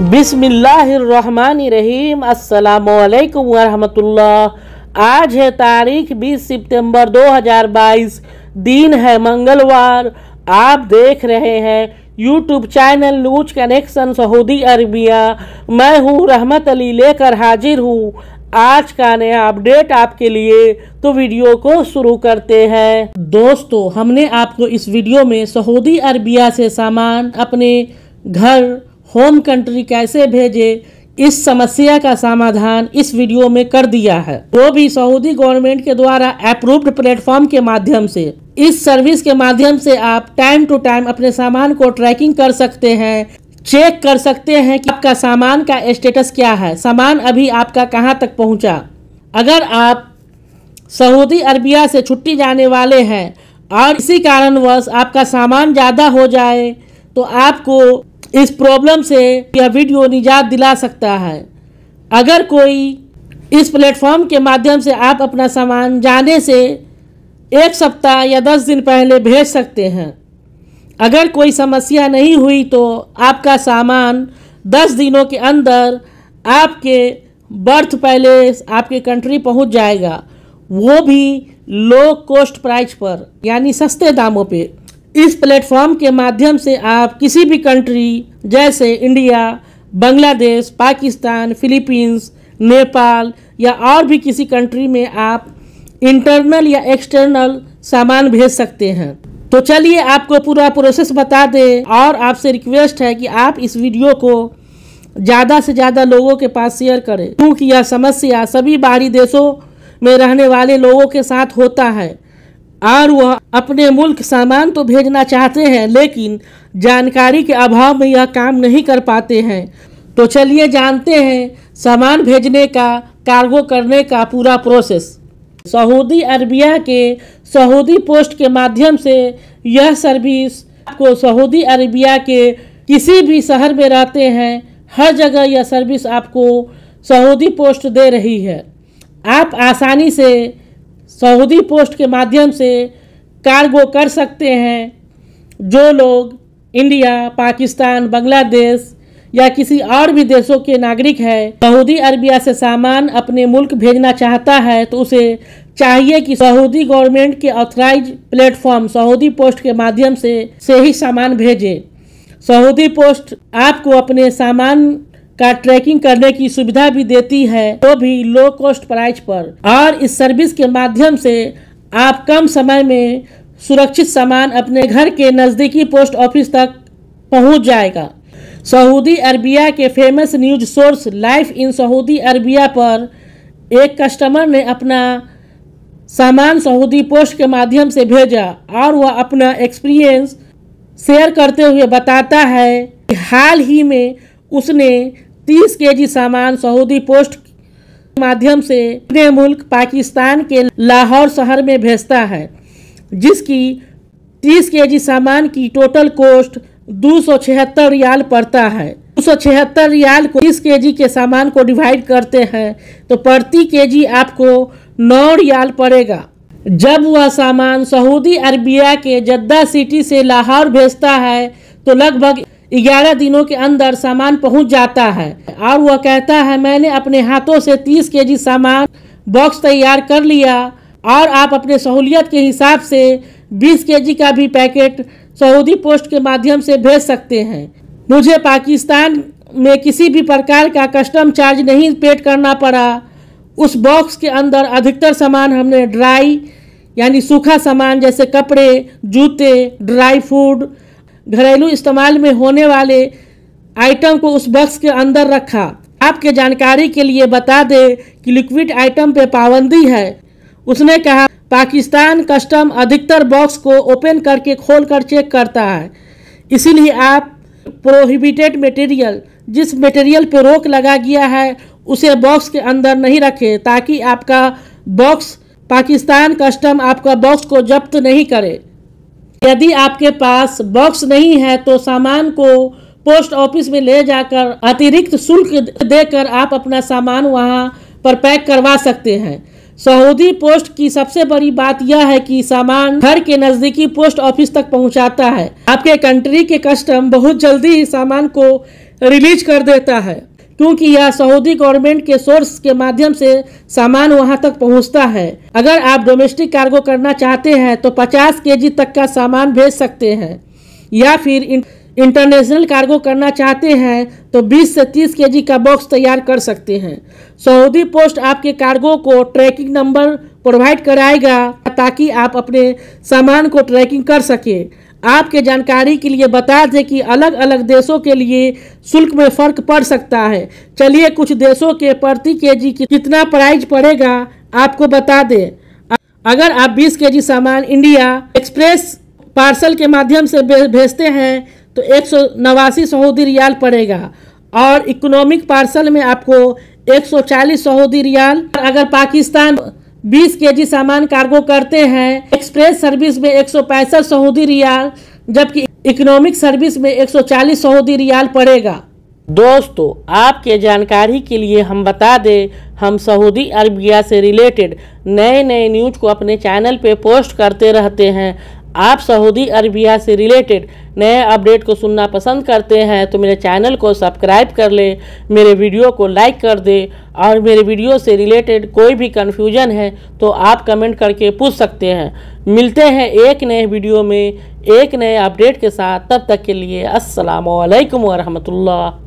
बिसमीम अल्लाम वरहमतुल्लाह आज है तारीख 20 सितंबर 2022 दिन है मंगलवार आप देख रहे हैं YouTube channel loose connection Saudi Arabia मैं हूँ रहमत अली लेकर हाजिर हूँ आज का नया अपडेट आपके लिए तो वीडियो को शुरू करते हैं दोस्तों हमने आपको इस वीडियो में सऊदी अरबिया से सामान अपने घर होम कंट्री कैसे भेजे इस समस्या का समाधान इस वीडियो में कर दिया है वो भी सऊदी गवर्नमेंट के द्वारा अप्रूव्ड प्लेटफॉर्म के माध्यम से इस सर्विस के माध्यम से आप टाइम टू टाइम अपने सामान को ट्रैकिंग कर सकते हैं चेक कर सकते हैं कि आपका सामान का स्टेटस क्या है सामान अभी आपका कहाँ तक पहुँचा अगर आप सऊदी अरबिया से छुट्टी जाने वाले हैं और इसी कारणवश आपका सामान ज़्यादा हो जाए तो आपको इस प्रॉब्लम से यह वीडियो निजात दिला सकता है अगर कोई इस प्लेटफॉर्म के माध्यम से आप अपना सामान जाने से एक सप्ताह या दस दिन पहले भेज सकते हैं अगर कोई समस्या नहीं हुई तो आपका सामान दस दिनों के अंदर आपके बर्थ पैलेस आपके कंट्री पहुंच जाएगा वो भी लो कॉस्ट प्राइस पर यानी सस्ते दामों पे इस प्लेटफॉर्म के माध्यम से आप किसी भी कंट्री जैसे इंडिया बांग्लादेश पाकिस्तान फिलीपींस नेपाल या और भी किसी कंट्री में आप इंटरनल या एक्सटर्नल सामान भेज सकते हैं तो चलिए आपको पूरा प्रोसेस बता दें और आपसे रिक्वेस्ट है कि आप इस वीडियो को ज़्यादा से ज़्यादा लोगों के पास शेयर करें क्योंकि यह समस्या सभी बाहरी देशों में रहने वाले लोगों के साथ होता है और वह अपने मुल्क सामान तो भेजना चाहते हैं लेकिन जानकारी के अभाव में यह काम नहीं कर पाते हैं तो चलिए जानते हैं सामान भेजने का कार्गो करने का पूरा प्रोसेस सऊदी अरबिया के सऊदी पोस्ट के माध्यम से यह सर्विस आपको सऊदी अरबिया के किसी भी शहर में रहते हैं हर जगह यह सर्विस आपको सऊदी पोस्ट दे रही है आप आसानी से सऊदी पोस्ट के माध्यम से कार्गो कर सकते हैं जो लोग इंडिया पाकिस्तान बांग्लादेश या किसी और भी देशों के नागरिक है सऊदी अरबिया से सामान अपने मुल्क भेजना चाहता है तो उसे चाहिए कि सऊदी गवर्नमेंट के ऑथराइज प्लेटफॉर्म सऊदी पोस्ट के माध्यम से से ही सामान भेजे सऊदी पोस्ट आपको अपने सामान का ट्रैकिंग करने की सुविधा भी देती है वो तो भी लो कॉस्ट प्राइस पर और इस सर्विस के माध्यम से आप कम समय में सुरक्षित सामान अपने घर के नज़दीकी पोस्ट ऑफिस तक पहुंच जाएगा सऊदी अरबिया के famous news source life in Saudi Arabia पर एक कस्टमर ने अपना सामान सऊदी पोस्ट के माध्यम से भेजा और वह अपना एक्सपीरियंस शेयर करते हुए बताता है कि हाल ही में उसने 30 केजी सामान सऊदी पोस्ट माध्यम से अपने मुल्क पाकिस्तान के लाहौर शहर में भेजता है जिसकी 30 केजी सामान की टोटल कोस्ट दो रियाल पड़ता है दो रियाल को 30 केजी के सामान को डिवाइड करते हैं तो प्रति केजी आपको नौ रियाल पड़ेगा जब वह सामान सऊदी अरबिया के जद्दा सिटी से लाहौर भेजता है तो लगभग ग्यारह दिनों के अंदर सामान पहुंच जाता है और वह कहता है मैंने अपने हाथों से तीस के सामान बॉक्स तैयार कर लिया और आप अपने सहूलियत के हिसाब से 20 के का भी पैकेट सऊदी पोस्ट के माध्यम से भेज सकते हैं मुझे पाकिस्तान में किसी भी प्रकार का कस्टम चार्ज नहीं पेड करना पड़ा उस बॉक्स के अंदर अधिकतर सामान हमने ड्राई यानी सूखा सामान जैसे कपड़े जूते ड्राई फूड घरेलू इस्तेमाल में होने वाले आइटम को उस बक्स के अंदर रखा आपके जानकारी के लिए बता दें कि लिक्विड आइटम पे पाबंदी है उसने कहा पाकिस्तान कस्टम अधिकतर बॉक्स को ओपन करके खोल कर चेक करता है इसीलिए आप प्रोहिबिटेड मटेरियल जिस मटेरियल पर रोक लगा गया है उसे बॉक्स के अंदर नहीं रखें ताकि आपका बॉक्स पाकिस्तान कस्टम आपका बॉक्स को जब्त नहीं करे यदि आपके पास बॉक्स नहीं है तो सामान को पोस्ट ऑफिस में ले जाकर अतिरिक्त शुल्क देकर आप अपना सामान वहां पर पैक करवा सकते हैं सऊदी पोस्ट की सबसे बड़ी बात यह है कि सामान घर के नज़दीकी पोस्ट ऑफिस तक पहुंचाता है आपके कंट्री के कस्टम बहुत जल्दी सामान को रिलीज कर देता है क्योंकि यह सऊदी गवर्नमेंट के सोर्स के माध्यम से सामान वहां तक पहुंचता है अगर आप डोमेस्टिक कार्गो करना चाहते हैं तो 50 के तक का सामान भेज सकते हैं या फिर इंटरनेशनल कार्गो करना चाहते हैं तो 20 से 30 के का बॉक्स तैयार कर सकते हैं सऊदी पोस्ट आपके कार्गो को ट्रैकिंग नंबर प्रोवाइड कराएगा ताकि आप अपने सामान को ट्रैकिंग कर सकें आपके जानकारी के लिए बता दें कि अलग अलग देशों के लिए शुल्क में फ़र्क पड़ सकता है चलिए कुछ देशों के प्रति के जी कितना प्राइस पड़ेगा आपको बता दें अगर आप 20 के जी सामान इंडिया एक्सप्रेस पार्सल के माध्यम से भेजते हैं तो एक सौ नवासी सऊदी रियाल पड़ेगा और इकोनॉमिक पार्सल में आपको एक सौ चालीस सऊदी रियाल अगर पाकिस्तान 20 केजी सामान कार्गो करते हैं एक्सप्रेस सर्विस में एक सऊदी रियाल जबकि इकोनॉमिक सर्विस में 140 सऊदी रियाल पड़ेगा दोस्तों आपके जानकारी के लिए हम बता दें हम सऊदी अरबिया से रिलेटेड नए नए न्यूज को अपने चैनल पे पोस्ट करते रहते हैं आप सऊदी अरबिया से रिलेटेड नए अपडेट को सुनना पसंद करते हैं तो मेरे चैनल को सब्सक्राइब कर लें मेरे वीडियो को लाइक कर दें और मेरे वीडियो से रिलेटेड कोई भी कन्फ्यूजन है तो आप कमेंट करके पूछ सकते हैं मिलते हैं एक नए वीडियो में एक नए अपडेट के साथ तब तक के लिए असलकम वरहमतुल्ला